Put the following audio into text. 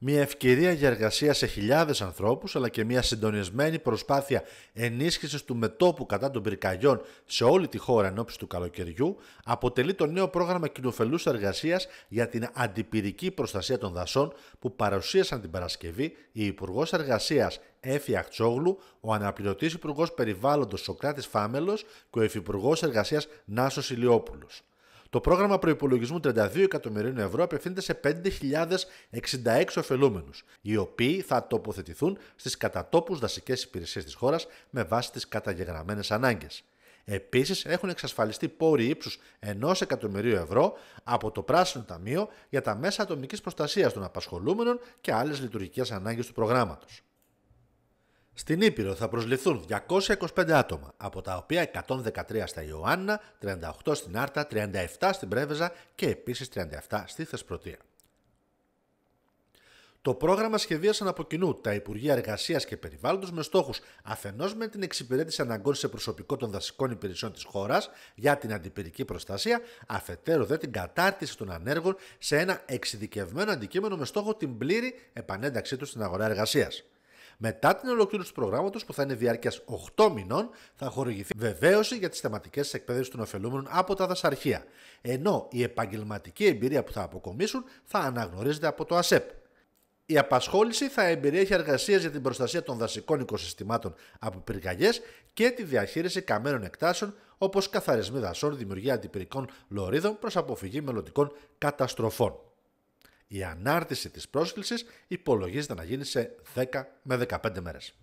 Μια ευκαιρία για εργασία σε χιλιάδες ανθρώπους, αλλά και μια συντονισμένη προσπάθεια ενίσχυσης του μετόπου κατά των πυρκαγιών σε όλη τη χώρα εν του καλοκαιριού, αποτελεί το νέο πρόγραμμα κοινοφελούς εργασίας για την αντιπυρική προστασία των δασών που παρουσίασαν την Παρασκευή η Υπουργός Εργασίας Έφη Αχτσόγλου, ο αναπληρωτής Υπουργός Περιβάλλοντος Σοκράτης Φάμελος και ο Υφυπουργός Εργασίας Νάσος Ηλιόπουλος. Το πρόγραμμα προπολογισμού 32 εκατομμυρίων ευρώ απευθύνεται σε 5.066 ωφελούμενους, οι οποίοι θα τοποθετηθούν στις κατατόπους δασικές υπηρεσίες της χώρας με βάση τις καταγεγραμμένες ανάγκες. Επίσης, έχουν εξασφαλιστεί πόροι ύψους 1 εκατομμυρίου ευρώ από το Πράσινο Ταμείο για τα μέσα ατομικής προστασίας των απασχολούμενων και άλλες λειτουργικές ανάγκες του προγράμματος. Στην Ήπειρο θα προσληφθούν 225 άτομα, από τα οποία 113 στα Ιωάννα, 38 στην Άρτα, 37 στην Πρέβεζα και επίσης 37 στη Θεσπρωτεία. Το πρόγραμμα σχεδίασαν από κοινού τα Υπουργεία Εργασίας και Περιβάλλοντος με στόχους αφενός με την εξυπηρέτηση αναγκών σε προσωπικό των δασικών υπηρεσιών της χώρας για την αντιπυρική προστασία, αφετέρου δε την κατάρτιση των ανέργων σε ένα εξειδικευμένο αντικείμενο με στόχο την πλήρη επανένταξή τους στην αγορά εργασίας. Μετά την ολοκλήρωση του προγράμματος, που θα είναι διάρκειας 8 μηνών, θα χορηγηθεί βεβαίωση για τις θεματικές εκπαίδευση των ωφελούμενων από τα δασαρχεία. Ενώ η επαγγελματική εμπειρία που θα αποκομίσουν θα αναγνωρίζεται από το ΑΣΕΠ. Η απασχόληση θα εμπεριέχει εργασίες για την προστασία των δασικών οικοσυστημάτων από πυρκαγιές και τη διαχείριση καμένων εκτάσεων, όπως καθαρισμοί δασών, δημιουργία αντιπυρικών λωρίδων προς αποφυγή μελλοντικών καταστροφών. Η ανάρτηση της πρόσκλησης υπολογίζεται να γίνει σε 10 με 15 μέρες.